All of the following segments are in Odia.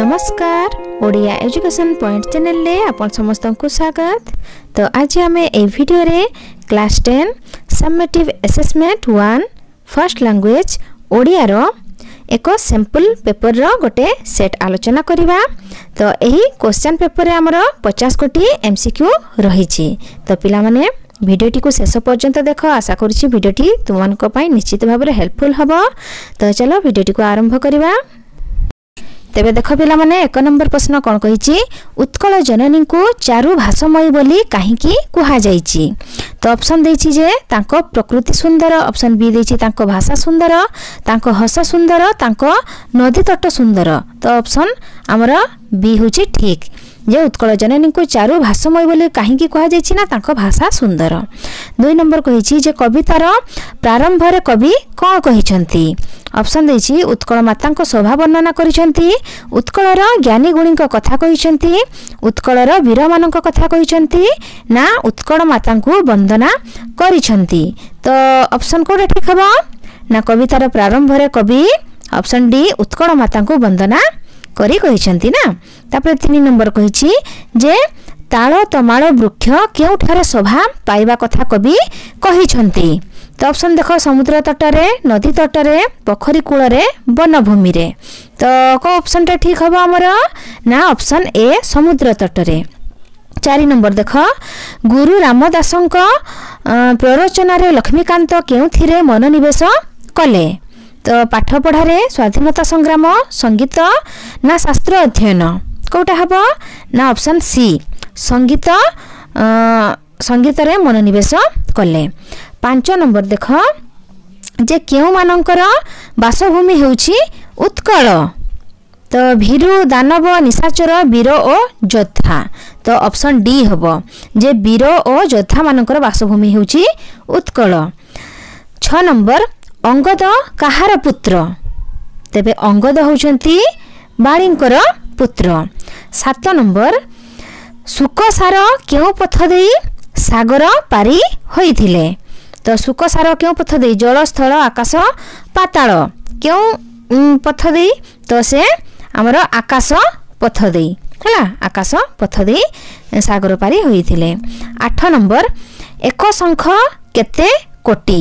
নমস্কার ওড়িয়া এজুকেশন পয়েন্ট চ্যানেলে আপনার সমস্ত স্বাগত তো আজ আমি এই ভিডিওরে class ten summative assessment one first language ওড়িয়ার ଏକ ସାମ୍ପଲ୍ ପେପରର ଗୋଟେ ସେଟ୍ ଆଲୋଚନା କରିବା ତ ଏହି କ୍ୱେଶ୍ଚନ୍ ପେପରରେ ଆମର ପଚାଶ କୋଟି ଏମ୍ ସି କ୍ୟୁ ରହିଛି ତ ପିଲାମାନେ ଭିଡ଼ିଓଟିକୁ ଶେଷ ପର୍ଯ୍ୟନ୍ତ ଦେଖ ଆଶା କରୁଛି ଭିଡ଼ିଓଟି ତୁମମାନଙ୍କ ପାଇଁ ନିଶ୍ଚିତ ଭାବରେ ହେଲ୍ପଫୁଲ୍ ହେବ ତ ଚାଲ ଭିଡ଼ିଓଟିକୁ ଆରମ୍ଭ କରିବା ତେବେ ଦେଖ ପିଲାମାନେ ଏକ ନମ୍ବର ପ୍ରଶ୍ନ କ'ଣ କହିଛି ଉତ୍କଳ ଜନନୀଙ୍କୁ ଚାରୁ ଭାଷମୟୀ ବୋଲି କାହିଁକି କୁହାଯାଇଛି ତ ଅପସନ୍ ଦେଇଛି ଯେ ତାଙ୍କ ପ୍ରକୃତି ସୁନ୍ଦର ଅପସନ୍ ବି ଦେଇଛି ତାଙ୍କ ଭାଷା ସୁନ୍ଦର ତାଙ୍କ ହସ ସୁନ୍ଦର ତାଙ୍କ ନଦୀ ତଟ ସୁନ୍ଦର ତ ଅପସନ୍ ଆମର ବି ହେଉଛି ଠିକ୍ ଯେ ଉତ୍କଳ ଜନନୀଙ୍କୁ ଚାରୁ ଭାଷମୟ ବୋଲି କାହିଁକି କୁହାଯାଇଛି ନା ତାଙ୍କ ଭାଷା ସୁନ୍ଦର ଦୁଇ ନମ୍ବର କହିଛି ଯେ କବିତାର ପ୍ରାରମ୍ଭରେ କବି କ'ଣ କହିଛନ୍ତି ଅପସନ୍ ଦେଇଛି ଉତ୍କଳ ମାତାଙ୍କ ଶୋଭା ବର୍ଣ୍ଣନା କରିଛନ୍ତି ଉତ୍କଳର ଜ୍ଞାନୀ ଗୁଣୀଙ୍କ କଥା କହିଛନ୍ତି ଉତ୍କଳର ବୀରମାନଙ୍କ କଥା କହିଛନ୍ତି ନା ଉତ୍କଳ ମାତାଙ୍କୁ ବନ୍ଦନା କରିଛନ୍ତି ତ ଅପସନ୍ କେଉଁଟା ଠିକ୍ ହେବ ନା କବିତାର ପ୍ରାରମ୍ଭରେ କବି ଅପସନ୍ ଡି ଉତ୍କଳ ମାତାଙ୍କୁ ବନ୍ଦନା କରି କହିଛନ୍ତି ନା ତାପରେ ତିନି ନମ୍ବର କହିଛି ଯେ ତାଳ ତମାଳ ବୃକ୍ଷ କେଉଁଠାରେ ଶୋଭା ପାଇବା କଥା କବି କହିଛନ୍ତି ତ ଅପସନ୍ ଦେଖ ସମୁଦ୍ର ତଟରେ ନଦୀ ତଟରେ ପୋଖରୀ କୂଳରେ ବନଭୂମିରେ ତ କେଉଁ ଅପସନ୍ଟା ଠିକ୍ ହେବ ଆମର ନା ଅପସନ୍ ଏ ସମୁଦ୍ର ତଟରେ ଚାରି ନମ୍ବର ଦେଖ ଗୁରୁ ରାମଦାସଙ୍କ ପ୍ରରୋଚନାରେ ଲକ୍ଷ୍ମୀକାନ୍ତ କେଉଁଥିରେ ମନୋନିବେଶ କଲେ ତ ପାଠ ପଢ଼ାରେ ସ୍ୱାଧୀନତା ସଂଗ୍ରାମ ସଙ୍ଗୀତ ନା ଶାସ୍ତ୍ର ଅଧ୍ୟୟନ କେଉଁଟା ହେବ ନା ଅପସନ୍ ସି ସଙ୍ଗୀତ ସଙ୍ଗୀତରେ ମନୋନିବେଶ କଲେ ପାଞ୍ଚ ନମ୍ବର ଦେଖ ଯେ କେଉଁମାନଙ୍କର ବାସଭୂମି ହେଉଛି ଉତ୍କଳ ତ ଭୀରୁ ଦାନବ ନିଶାଚର ବୀର ଓ ଯୋଦ୍ଧା ତ ଅପସନ୍ ଡି ହେବ ଯେ ବୀର ଓ ଯୋଦ୍ଧାମାନଙ୍କର ବାସଭୂମି ହେଉଛି ଉତ୍କଳ ଛଅ ନମ୍ବର ଅଙ୍ଗଦ କାହାର ପୁତ୍ର ତେବେ ଅଙ୍ଗଦ ହେଉଛନ୍ତି ବାଳୀଙ୍କର ପୁତ୍ର ସାତ ନମ୍ବର ଶୁକସାର କେଉଁ ପଥ ଦେଇ ସାଗର ପାରି ହୋଇଥିଲେ ତ ଶୁକସାର କେଉଁ ପଥ ଦେଇ ଜଳସ୍ଥଳ ଆକାଶ ପାତାଳ କେଉଁ ପଥ ଦେଇ ତ ସେ ଆମର ଆକାଶ ପଥ ଦେଇ ହେଲା ଆକାଶ ପଥ ଦେଇ ସାଗର ପାରି ହୋଇଥିଲେ ଆଠ ନମ୍ବର ଏକ ଶଙ୍ଖ କେତେ କୋଟି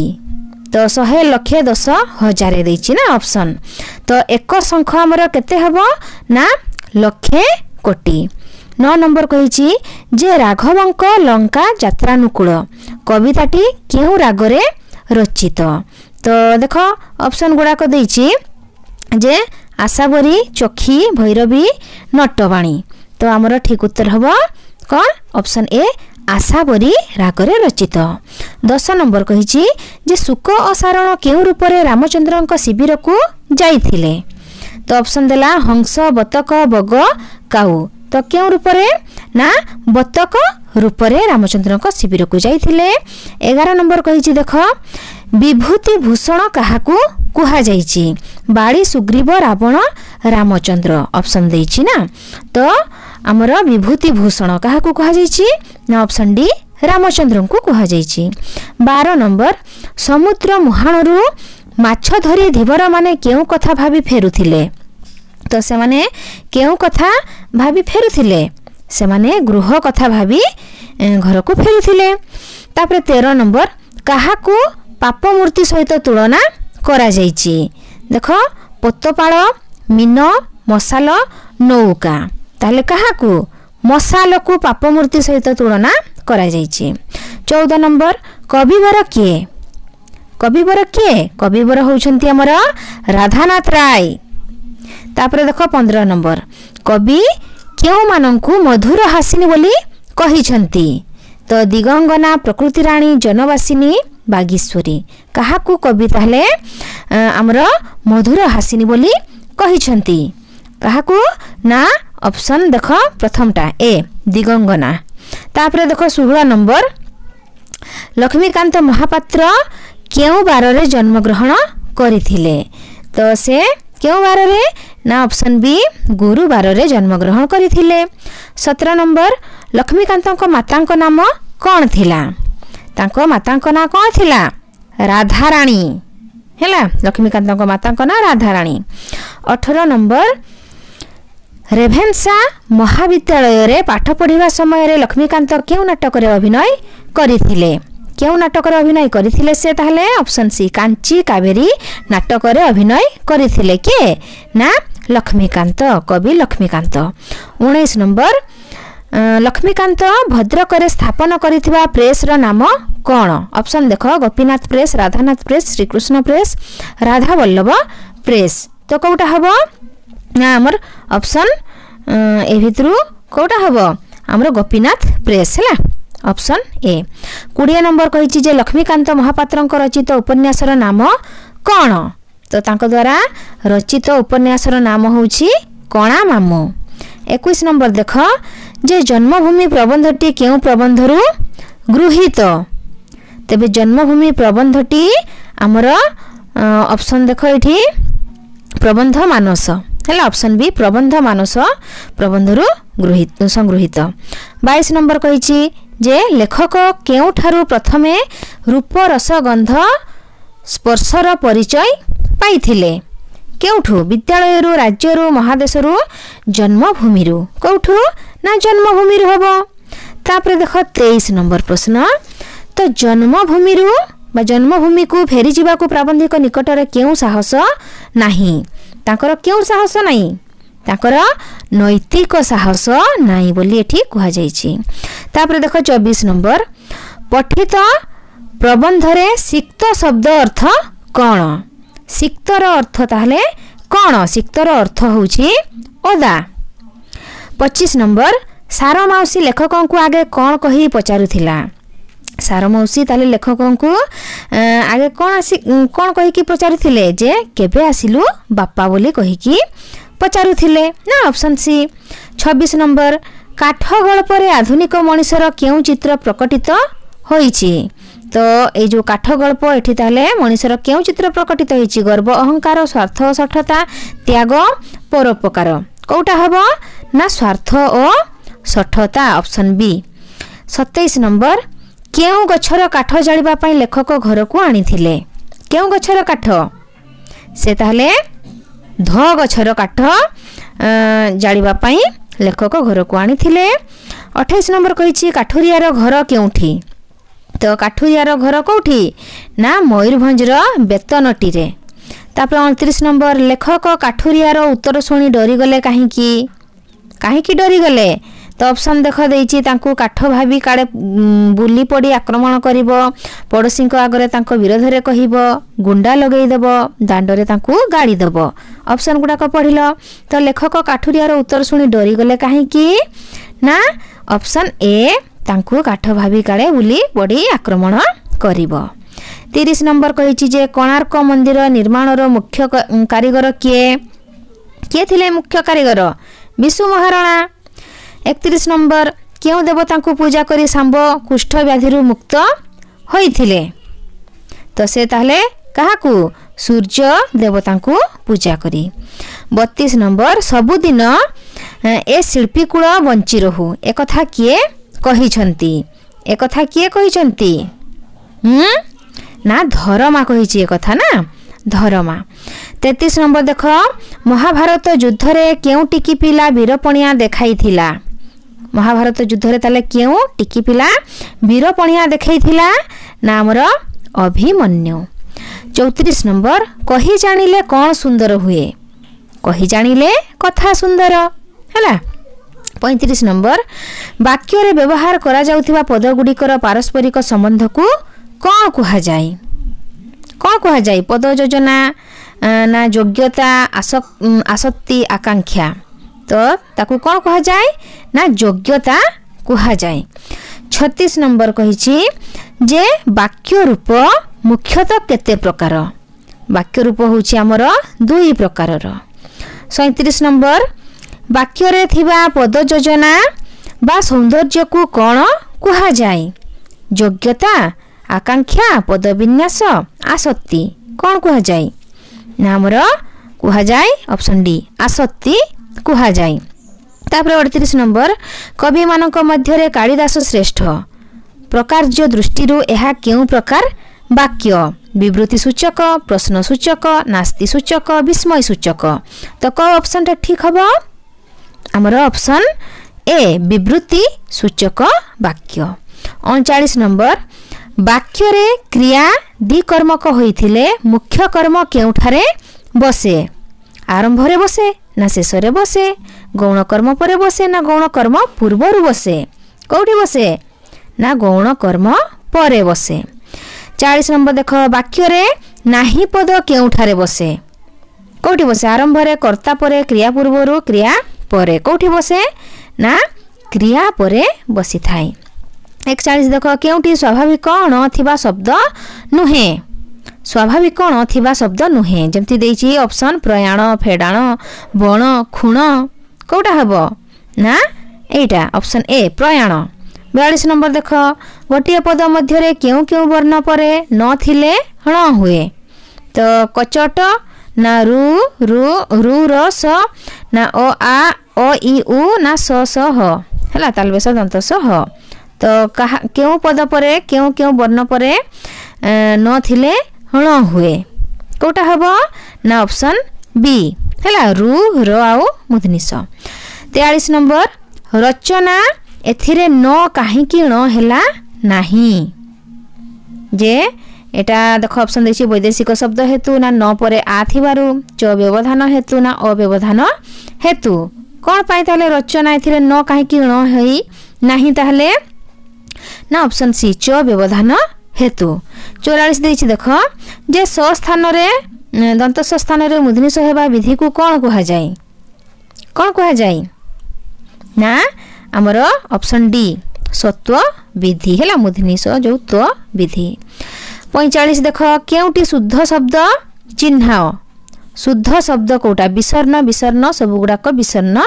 তো শহে লক্ষ দশ হজারে ଦେଇଛି ନା ଅପସନ୍ ତ ଏକ ଶଙ୍ଖ ଆମର କେତେ ହେବ ନା ଲକ୍ଷେ କୋଟି ନଅ ନମ୍ବର କହିଛି ଯେ ରାଘବଙ୍କ ଲଙ୍କା ଯାତ୍ରାନୁକୂଳ କବିତାଟି କେଉଁ ରାଗରେ ରଚିତ ତ ଦେଖ ଅପସନ୍ ଗୁଡ଼ାକ ଦେଇଛି ଯେ ଆଶାବରୀ ଚୋଖି ଭୈରବୀ ନଟବାଣୀ ତ ଆମର ଠିକ୍ ଉତ୍ତର ହେବ କ'ଣ ଅପସନ୍ ଏ ଆଶା ଆଶାବରି ରାଗରେ ରଚିତ ଦଶ ନମ୍ବର କହିଛି ଯେ ଶୁକ ଅସାରଣ କେଉଁ ରୂପରେ ରାମଚନ୍ଦ୍ରଙ୍କ ଶିବିରକୁ ଯାଇଥିଲେ ତ ଅପସନ୍ ଦେଲା ହଂସ ବତକ ବଗ କାଉ ତ କେଉଁ ରୂପରେ ନା ବତକ ରୂପରେ ରାମଚନ୍ଦ୍ରଙ୍କ ଶିବିରକୁ ଯାଇଥିଲେ ଏଗାର ନମ୍ବର କହିଛି ଦେଖ ବିଭୂତି ଭୂଷଣ କାହାକୁ କୁହାଯାଇଛି ବାଳି ସୁଗ୍ରୀବ ରାବଣ ରାମଚନ୍ଦ୍ର ଅପସନ୍ ଦେଇଛି ନା ତ ଆମର ବିଭୂତି ଭୂଷଣ କାହାକୁ କୁହାଯାଇଛି ନା ଅପସନ୍ ଡି ରାମଚନ୍ଦ୍ରଙ୍କୁ କୁହାଯାଇଛି ବାର ନମ୍ବର ସମୁଦ୍ର ମୁହାଣରୁ ମାଛ ଧରି ଧୀବରମାନେ କେଉଁ କଥା ଭାବି ଫେରୁଥିଲେ ତ ସେମାନେ କେଉଁ କଥା ଭାବି ଫେରୁଥିଲେ ସେମାନେ ଗୃହ କଥା ଭାବି ଘରକୁ ଫେରୁଥିଲେ ତାପରେ ତେର ନମ୍ବର କାହାକୁ ପାପମୂର୍ତ୍ତି ସହିତ ତୁଳନା କରାଯାଇଛି ଦେଖ ପୋତପାଳ ମୀନ ମସାଲ ନୌକା ତାହେଲେ କାହାକୁ ମଶାଲକୁ ପାପମୂର୍ତ୍ତି ସହିତ ତୁଳନା କରାଯାଇଛି ଚଉଦ ନମ୍ବର କବିବର କିଏ କବିବର କିଏ କବିବର ହେଉଛନ୍ତି ଆମର ରାଧାନାଥ ରାୟ ତାପରେ ଦେଖ ପନ୍ଦର ନମ୍ବର କବି କେଉଁମାନଙ୍କୁ ମଧୁର ହାସିନୀ ବୋଲି କହିଛନ୍ତି ତ ଦିଗଙ୍ଗନା ପ୍ରକୃତି ରାଣୀ ଜନବାସିନୀ ବାଗୀଶ୍ୱରୀ କାହାକୁ କବି ତାହେଲେ ଆମର ମଧୁର ହାସିନୀ ବୋଲି କହିଛନ୍ତି କାହାକୁ ନା অপশন দেখ প্রথমটা এ দিগঙ্গনা তাপরে দেখ ষোহল নম্বর লক্ষ্মীকান্ত মহাপাত্র কেউ বারে জন্মগ্রহণ করে তো সে কেউ বারে না অপশন বি গুরুবারে জন্মগ্রহণ করে সতের নম্বর লক্ষ্মীকান্ত মাতা নাম কণ লা ତାଙ୍କ ମାତାଙ୍କ ନାଁ କ'ଣ ଥିଲା ରାଧାରାଣୀ ହେଲା ଲକ୍ଷ୍ମୀକାନ୍ତଙ୍କ ମାତାଙ୍କ ନାଁ ରାଧାରାଣୀ ଅଠର ନମ୍ବର ରେଭେନ୍ସା ମହାବିଦ୍ୟାଳୟରେ ପାଠ ପଢ଼ିବା ସମୟରେ ଲକ୍ଷ୍ମୀକାନ୍ତ କେଉଁ ନାଟକରେ ଅଭିନୟ କରିଥିଲେ କେଉଁ ନାଟକରେ ଅଭିନୟ କରିଥିଲେ ସେ ତାହେଲେ ଅପସନ୍ ସି କାଞ୍ଚି କାବେରୀ ନାଟକରେ ଅଭିନୟ କରିଥିଲେ କିଏ ନା ଲକ୍ଷ୍ମୀକାନ୍ତ କବି ଲକ୍ଷ୍ମୀକାନ୍ତ ଉଣେଇଶ ନମ୍ବର ଲକ୍ଷ୍ମୀକାନ୍ତ ଭଦ୍ରକରେ ସ୍ଥାପନ କରିଥିବା ପ୍ରେସ୍ର ନାମ କ'ଣ ଅପସନ୍ ଦେଖ Gopinath press Radhanath press Shrikrishna press Radhaballabh press ତ କେଉଁଟା ହେବ ନା ଆମର ଅପସନ୍ ଏ ଭିତରୁ କେଉଁଟା ହେବ ଆମର ଗୋପୀନାଥ ପ୍ରେସ୍ ହେଲା ଅପସନ୍ ଏ କୋଡ଼ିଏ ନମ୍ବର କହିଛି ଯେ ଲକ୍ଷ୍ମୀକାନ୍ତ ମହାପାତ୍ରଙ୍କ ରଚିତ ଉପନ୍ୟାସର ନାମ କ'ଣ ତ ତାଙ୍କ ଦ୍ୱାରା ରଚିତ ଉପନ୍ୟାସର ନାମ ହେଉଛି କଣା ମାମୁଁ ଏକୋଇଶ ନମ୍ବର ଦେଖ ଯେ ଜନ୍ମଭୂମି ପ୍ରବନ୍ଧଟି କେଉଁ ପ୍ରବନ୍ଧରୁ ଗୃହୀତ ତେବେ ଜନ୍ମଭୂମି ପ୍ରବନ୍ଧଟି ଆମର ଅପସନ୍ ଦେଖ ଏଠି ପ୍ରବନ୍ଧ ମାନସ ହେଲା ଅପସନ୍ ବି ପ୍ରବନ୍ଧ ମାନସ ପ୍ରବନ୍ଧରୁ ସଂଗୃହୀତ ବାଇଶ ନମ୍ବର କହିଛି ଯେ ଲେଖକ କେଉଁଠାରୁ ପ୍ରଥମେ ରୂପରସ ଗନ୍ଧ ସ୍ପର୍ଶର ପରିଚୟ ପାଇଥିଲେ କେଉଁଠୁ ବିଦ୍ୟାଳୟରୁ ରାଜ୍ୟରୁ ମହାଦେଶରୁ ଜନ୍ମଭୂମିରୁ କେଉଁଠୁ ନା ଜନ୍ମଭୂମିରୁ ହେବ ତାପରେ ଦେଖ ତେଇଶ ନମ୍ବର ପ୍ରଶ୍ନ ତ ଜନ୍ମଭୂମିରୁ ବା ଜନ୍ମଭୂମିକୁ ଫେରିଯିବାକୁ ପ୍ରାବନ୍ଧିକ ନିକଟରେ କେଉଁ ସାହସ ନାହିଁ ତାଙ୍କର କେଉଁ ସାହସ ନାହିଁ ତାଙ୍କର ନୈତିକ ସାହସ ନାହିଁ ବୋଲି ଏଠି କୁହାଯାଇଛି ତାପରେ ଦେଖ ଚବିଶ ନମ୍ବର ପଠିତ ପ୍ରବନ୍ଧରେ ସିକ୍ତ ଶବ୍ଦ ଅର୍ଥ କ'ଣ ସିକ୍ତର ଅର୍ଥ ତାହେଲେ କ'ଣ ସିକ୍ତର ଅର୍ଥ ହେଉଛି ଅଦା ପଚିଶ ନମ୍ବର ସାର ମାଉସୀ ଲେଖକଙ୍କୁ ଆଗେ କ'ଣ କହି ପଚାରୁଥିଲା ସାର ମଉସୀ ତାହେଲେ ଲେଖକଙ୍କୁ ଆଗେ କ'ଣ ଆସି କ'ଣ କହିକି ପଚାରୁଥିଲେ ଯେ କେବେ ଆସିଲୁ ବାପା ବୋଲି କହିକି ପଚାରୁଥିଲେ ନା ଅପସନ୍ ସି ଛବିଶ ନମ୍ବର କାଠ ଗଳ୍ପରେ ଆଧୁନିକ ମଣିଷର କେଉଁ ଚିତ୍ର ପ୍ରକଟିତ ହୋଇଛି ତ ଏଇ ଯେଉଁ କାଠ ଗଳ୍ପ ଏଠି ତାହେଲେ ମଣିଷର କେଉଁ ଚିତ୍ର ପ୍ରକଟିତ ହୋଇଛି ଗର୍ବ ଅହଙ୍କାର ସ୍ୱାର୍ଥ ସଠତା ତ୍ୟାଗ ପରୋପକାର କେଉଁଟା ହେବ ନା ସ୍ୱାର୍ଥ ଓ ସଠତା ଅପସନ୍ ବି ସତେଇଶ ନମ୍ବର କେଉଁ ଗଛର କାଠ ଜାଳିବା ପାଇଁ ଲେଖକ ଘରକୁ ଆଣିଥିଲେ କେଉଁ ଗଛର କାଠ ସେ ତାହେଲେ ଧ ଗଛର କାଠ ଜାଳିବା ପାଇଁ ଲେଖକ ଘରକୁ ଆଣିଥିଲେ ଅଠେଇଶ ନମ୍ବର କହିଛି କାଠୁରିଆର ଘର କେଉଁଠି ତ କାଠୁରିଆର ଘର କେଉଁଠି ନା ମୟୂରଭଞ୍ଜର ବେତନଟିରେ ତାପରେ ଅଣତିରିଶ ନମ୍ବର ଲେଖକ କାଠୁରିଆର ଉତ୍ତର ଶୁଣି ଡରିଗଲେ କାହିଁକି କାହିଁକି ଡରିଗଲେ ତ ଅପସନ୍ ଦେଖ ଦେଇଛି ତାଙ୍କୁ କାଠ ଭାବି କାଳେ ବୁଲି ପଡ଼ି ଆକ୍ରମଣ କରିବ ପଡ଼ୋଶୀଙ୍କ ଆଗରେ ତାଙ୍କ ବିରୋଧରେ କହିବ ଗୁଣ୍ଡା ଲଗାଇଦେବ ଦାଣ୍ଡରେ ତାଙ୍କୁ ଗାଳି ଦେବ ଅପସନ୍ ଗୁଡ଼ାକ ପଢ଼ିଲ ତ ଲେଖକ କାଠୁରିଆର ଉତ୍ତର ଶୁଣି ଡରିଗଲେ କାହିଁକି ନା ଅପସନ୍ ଏ ତାଙ୍କୁ କାଠ ଭାବି କାଳେ ବୁଲି ପଡ଼ି ଆକ୍ରମଣ କରିବ ତିରିଶ ନମ୍ବର କହିଛି ଯେ କୋଣାର୍କ ମନ୍ଦିର ନିର୍ମାଣର ମୁଖ୍ୟ କାରିଗର କିଏ କିଏ ଥିଲେ ମୁଖ୍ୟ କାରିଗର ବିଶୁ ମହାରଣା ଏକତିରିଶ ନମ୍ବର କେଉଁ ଦେବତାଙ୍କୁ ପୂଜା କରି ଶାମ୍ବ କୁଷ୍ଠବ୍ୟାଧିରୁ ମୁକ୍ତ ହୋଇଥିଲେ ତ ସେ ତାହେଲେ କାହାକୁ ସୂର୍ଯ୍ୟ ଦେବତାଙ୍କୁ ପୂଜା କରି ବତିଶ ନମ୍ବର ସବୁଦିନ ଏ ଶିଳ୍ପୀକୂଳ ବଞ୍ଚି ରହୁ ଏକଥା କିଏ କହିଛନ୍ତି ଏକଥା କିଏ କହିଛନ୍ତି ନା ଧରମା କହିଛି ଏ କଥା ନା ଧରମା ତେତିଶ ନମ୍ବର ଦେଖ ମହାଭାରତ ଯୁଦ୍ଧରେ କେଉଁ ଟିକି ପିଲା ବୀରପଣିଆ ଦେଖାଇଥିଲା ମହାଭାରତ ଯୁଦ୍ଧରେ ତାହେଲେ କେଉଁ ଟିକି ପିଲା ବୀରପଣିଆ ଦେଖେଇଥିଲା ନା ଆମର ଅଭିମନ୍ୟୁ ଚଉତିରିଶ ନମ୍ବର କହି ଜାଣିଲେ କ'ଣ ସୁନ୍ଦର ହୁଏ କହି ଜାଣିଲେ କଥା ସୁନ୍ଦର ହେଲା ପଇଁତିରିଶ ନମ୍ବର ବାକ୍ୟରେ ବ୍ୟବହାର କରାଯାଉଥିବା ପଦ ଗୁଡ଼ିକର ପାରସ୍ପରିକ ସମ୍ବନ୍ଧକୁ କ'ଣ କୁହାଯାଏ କ'ଣ କୁହାଯାଏ ପଦ ଯୋଜନା ନା ଯୋଗ୍ୟତା ଆସକ୍ତି ଆକାଂକ୍ଷା ତ ତାକୁ କ'ଣ କୁହାଯାଏ ନା ଯୋଗ୍ୟତା କୁହାଯାଏ ଛତିଶ ନମ୍ବର କହିଛି ଯେ ବାକ୍ୟ ରୂପ ମୁଖ୍ୟତଃ କେତେ ପ୍ରକାର ବାକ୍ୟ ରୂପ ହେଉଛି ଆମର ଦୁଇ ପ୍ରକାରର ସଇଁତିରିଶ ନମ୍ବର ବାକ୍ୟରେ ଥିବା ପଦ ଯୋଜନା ବା ସୌନ୍ଦର୍ଯ୍ୟକୁ କ'ଣ କୁହାଯାଏ ଯୋଗ୍ୟତା ଆକାଂକ୍ଷା ପଦବିନ୍ୟାସ ଆସକ୍ତି କ'ଣ କୁହାଯାଏ ନା ଆମର କୁହାଯାଏ ଅପସନ୍ ଡି ଆସକ୍ତି କୁହାଯାଏ ତାପରେ ଅଠତିରିଶ ନମ୍ବର କବିମାନଙ୍କ ମଧ୍ୟରେ କାଳିଦାସ ଶ୍ରେଷ୍ଠ ପ୍ରକାର୍ଯ୍ୟ ଦୃଷ୍ଟିରୁ ଏହା କେଉଁ ପ୍ରକାର ବାକ୍ୟ ବିବୃତ୍ତି ସୂଚକ ପ୍ରଶ୍ନ ସୂଚକ ନାସ୍ତି ସୂଚକ ବିସ୍ମୟ ସୂଚକ ତ କେଉଁ ଅପସନ୍ଟା ଠିକ୍ ହେବ ଆମର ଅପସନ୍ ଏ ବିବୃତ୍ତି ସୂଚକ ବାକ୍ୟ ଅଣଚାଳିଶ ନମ୍ବର ବାକ୍ୟରେ କ୍ରିୟା ଦ୍ୱିକର୍ମକ ହୋଇଥିଲେ ମୁଖ୍ୟ କର୍ମ କେଉଁଠାରେ ବସେ ଆରମ୍ଭରେ ବସେ ନା ଶେଷରେ ବସେ ଗୌଣ କର୍ମ ପରେ ବସେ ନା ଗୌଣ କର୍ମ ପୂର୍ବରୁ ବସେ କେଉଁଠି ବସେ ନା ଗୌଣ କର୍ମ ପରେ ବସେ ଚାଳିଶ ନମ୍ବର ଦେଖ ବାକ୍ୟରେ ନାହିଁ ପଦ କେଉଁଠାରେ ବସେ କେଉଁଠି ବସେ ଆରମ୍ଭରେ କର୍ତ୍ତା ପରେ କ୍ରିୟା ପୂର୍ବରୁ କ୍ରିୟା ପରେ କେଉଁଠି ବସେ ନା କ୍ରିୟା ପରେ ବସିଥାଏ ଏକଚାଳିଶ ଦେଖ କେଉଁଠି ସ୍ୱାଭାବିକ ନଥିବା ଶବ୍ଦ ନୁହେଁ ସ୍ୱାଭାବିକ ଥିବା ଶବ୍ଦ ନୁହେଁ ଯେମିତି ଦେଇଛି ଅପସନ୍ ପ୍ରୟାଣ ଫେଡ଼ାଣ ବଣ ଖୁଣ କେଉଁଟା ହେବ ନା ଏଇଟା ଅପସନ୍ ଏ ପ୍ରୟାଣ ବୟାଳିଶ ନମ୍ବର ଦେଖ ଗୋଟିଏ ପଦ ମଧ୍ୟରେ କେଉଁ କେଉଁ ବର୍ଣ୍ଣ ପରେ ନଥିଲେ ହଣ ହୁଏ ତ କଚଟ ନା ରୁ ରୁ ରୁ ର ସ ନା ଅ ଆ ଅ ଇ ଉ ନା ସ ସ ହ ହେଲା ତାଲବେଶ ଦନ୍ତ ସ ହ ତ କାହା କେଉଁ ପଦ ପରେ କେଉଁ କେଉଁ ବର୍ଣ୍ଣ ପରେ ନଥିଲେ ଋଣ ହୁଏ କେଉଁଟା ହେବ ନା ଅପସନ୍ ବି ହେଲା ରୁ ର ଆଉ ମୁଧନିସ ତେୟାଳିଶ ନମ୍ବର ରଚନା ଏଥିରେ ନ କାହିଁକି ଣ ହେଲା ନାହିଁ ଯେ এটা ଦେଖ অপশন ଦେଇଛି ବୈଦେଶିକ ଶବ୍ଦ ହେତୁ ନା ନ ପରେ ଆ ଥିବାରୁ ଚ ବ୍ୟବଧାନ ହେତୁ ନା ଅବ୍ୟବଧାନ ହେତୁ କ'ଣ ପାଇଁ ତାହେଲେ ରଚନା ଏଥିରେ ନ କାହିଁକି ଣ ହେଇ ନାହିଁ ତାହେଲେ ନା ଅପସନ୍ ସି ଚ ବ୍ୟବଧାନ ହେତୁ ଚଉରାଳିଶ ଦେଇଛି ଦେଖ ଯେ ସ ସ୍ଥାନରେ ଦନ୍ତସ ସ୍ଥାନରେ ମୁଧ୍ନିଶ ହେବା ବିଧିକୁ କ'ଣ କୁହାଯାଏ କ'ଣ କୁହାଯାଏ ନା ଆମର ଅପସନ୍ ଡି ସତ୍ଵ ବିଧି ହେଲା ମୁଧ୍ନିସ ଯେଉଁ ତ୍ଵ ବିଧି ପଇଁଚାଳିଶ ଦେଖ କେଉଁଠି ଶୁଦ୍ଧ ଶବ୍ଦ ଚିହ୍ନାଅ ଶୁଦ୍ଧ ଶବ୍ଦ କେଉଁଟା ବିଷର୍ଣ୍ଣ ବିଷର୍ଣ୍ଣ ସବୁଗୁଡ଼ାକ ବିଷର୍ଣ୍ଣ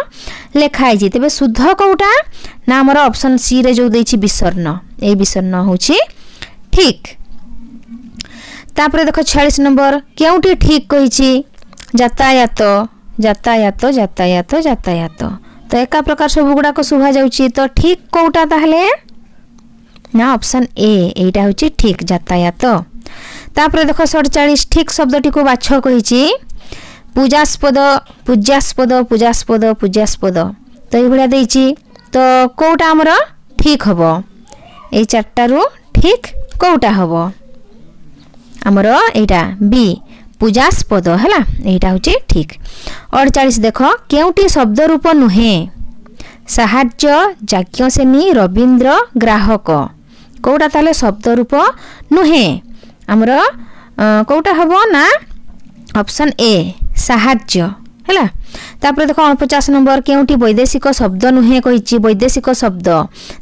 ଲେଖା ହେଇଛି ତେବେ ଶୁଦ୍ଧ କେଉଁଟା ନା ଆମର ଅପସନ୍ ସିରେ ଯେଉଁ ଦେଇଛି ବିଷର୍ଣ୍ଣ ଏଇ ବିଷର୍ଣ୍ଣ ହେଉଛି ঠিক তারপরে দেখো ছয়াশ নম্বর কেউটি ঠিক কইছি যাতায়াত যাতায়াত যাতায়াত যাতায়াত তো একা প্রকার সবুগুড়াক শুভা যাচ্ছি তো ঠিক কোটা তাহলে না অপশন এ এইটা হচ্ছে ঠিক যাতায়াত তারপরে দেখো সড়চাশ ঠিক শব্দটি বাছ কইছি পূজাস্পদ পূজাস্পদ পূজাস্পদ পূজাস্পদ তো এইভাবে দিয়েছি তো কোটা আমার ঠিক হব এই চারটারু ঠিক কোটা হব আমার এইটা বি পূজাস্পদ হলা এইটা হচ্ছে ঠিক অড়চাশ দেখ কেউটি শব্দরূপ নুহে সাহায্য যাজ্ঞসেনী রবীন্দ্র গ্রাহক কোটা তাহলে শব্দরূপ নুহে আমার কোটা হব না অপশন এ সাহায্য ହେଲା ତାପରେ ଦେଖ ଅଣପଚାଶ ନମ୍ବର କେଉଁଠି ବୈଦେଶିକ ଶବ୍ଦ ନୁହେଁ କହିଛି ବୈଦେଶିକ ଶବ୍ଦ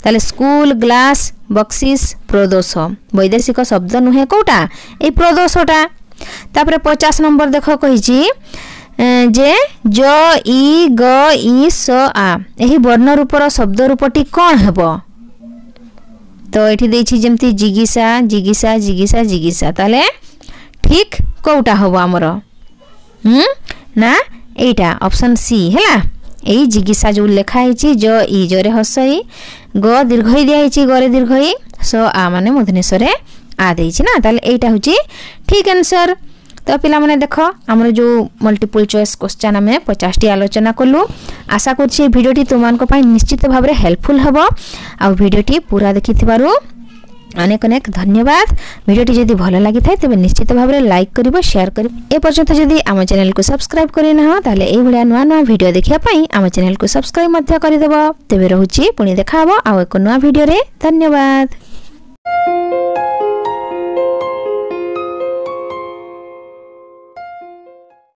ତାହେଲେ ସ୍କୁଲ ଗ୍ଲାସ୍ ବକ୍ସିସ୍ ପ୍ରଦୋଷ ବୈଦେଶିକ ଶବ୍ଦ ନୁହେଁ କେଉଁଟା ଏଇ ପ୍ରଦୋଷଟା ତାପରେ ପଚାଶ ନମ୍ବର ଦେଖ କହିଛି ଯେ ଜ ଇ ଗ ଇ ସ ଆ ଏହି ବର୍ଣ୍ଣ ରୂପର ଶବ୍ଦ ରୂପଟି କ'ଣ ହେବ ତ ଏଠି ଦେଇଛି ଯେମିତି ଜିଗିସା ଜିଗିସା ଜିଗିସା ଜିଗିସା ତାହେଲେ ଠିକ୍ କେଉଁଟା ହେବ ଆମର ନା এইটা অপশন সি হ্যাঁ এই জিজ্ঞাসা যে লেখা হয়েছে জ ই জরে হসই গ দীর্ঘই দিয়া হয়েছে গরে দীর্ঘই স আ মানে মধুনেশ্বরে আ দিয়েছি না তাহলে এইটা হচ্ছে ঠিক আনসর তো পিলামানে দেখ আমার যে মল্টিপল চয়েস কোশ্চেন আমি পচাশটি আলোচনা কলু আশা করছি এই ভিডিওটি তোমার নিশ্চিত ভাবে হেল্পফুল হব আর ভিডিওটি পুরা দেখি অনেক অনেক ধন্যবাদ ভিডিওটি যদি ভালো লাগি থাকে তবে নিশ্চিত ভাবে লাইক করব সেয়ার করব এ পর্যন্ত যদি আমার চ্যানেলকে সবসক্রাইব করে না তাহলে এইভাবে নূয়া নূয়া ভিডিও দেখা আমার চ্যানেলকে সবসক্রাইব মধ্যে করে দেব তবে রহুচি পুনি দেখা হব আউ এক নূয়া ভিডিওরে ধন্যবাদ